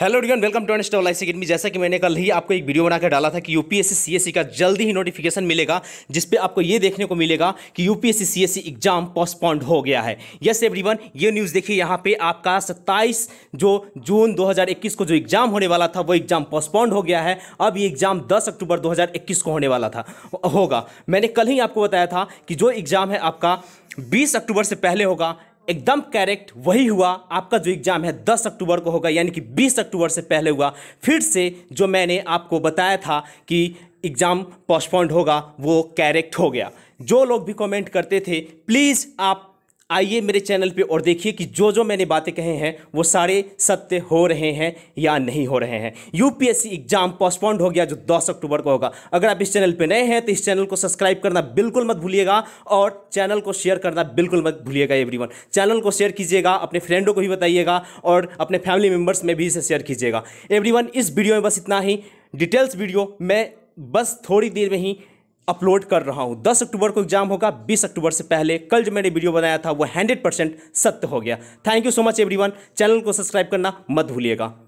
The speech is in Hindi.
हेलो डिगन welcome to N I academy जैसा कि मैंने कल ही आपको एक वीडियो बनाकर डाला था कि यूपीएससी सीएससी e का जल्दी ही नोटिफिकेशन मिलेगा जिसपे आपको ये देखने को मिलेगा कि यूपीएससी सीएससी एग्जाम पोस्टपोन्ड हो गया है यस एवरीवन ये न्यूज़ देखिए यहाँ पे आपका 27 जो जून 2021 को जो एग्जाम होने वाला था वो एग्जाम पोस्टपोन्ड हो गया है अब ये एग्जाम दस अक्टूबर दो को होने वाला था होगा मैंने कल ही आपको बताया था कि जो एग्ज़ाम है आपका बीस अक्टूबर से पहले होगा एकदम करेक्ट वही हुआ आपका जो एग्ज़ाम है 10 अक्टूबर को होगा यानी कि 20 अक्टूबर से पहले हुआ फिर से जो मैंने आपको बताया था कि एग्ज़ाम पोस्टपोन्ड होगा वो करेक्ट हो गया जो लोग भी कमेंट करते थे प्लीज़ आप आइए मेरे चैनल पे और देखिए कि जो जो मैंने बातें कहे हैं वो सारे सत्य हो रहे हैं या नहीं हो रहे हैं यूपीएससी एग्जाम पोस्टपोन्ड हो गया जो 10 अक्टूबर को होगा अगर आप इस चैनल पे नए हैं तो इस चैनल को सब्सक्राइब करना बिल्कुल मत भूलिएगा और चैनल को शेयर करना बिल्कुल मत भूलिएगा एवरी चैनल को शेयर कीजिएगा अपने फ्रेंडों को भी बताइएगा और अपने फैमिली मेम्बर्स में भी इसे शेयर कीजिएगा एवरी इस वीडियो में बस इतना ही डिटेल्स वीडियो मैं बस थोड़ी देर में ही अपलोड कर रहा हूँ 10 अक्टूबर को एग्जाम होगा 20 अक्टूबर से पहले कल जो मैंने वीडियो बनाया था वो 100 परसेंट सत्य हो गया thank you so much everyone channel को सब्सक्राइब करना मत भूलिएगा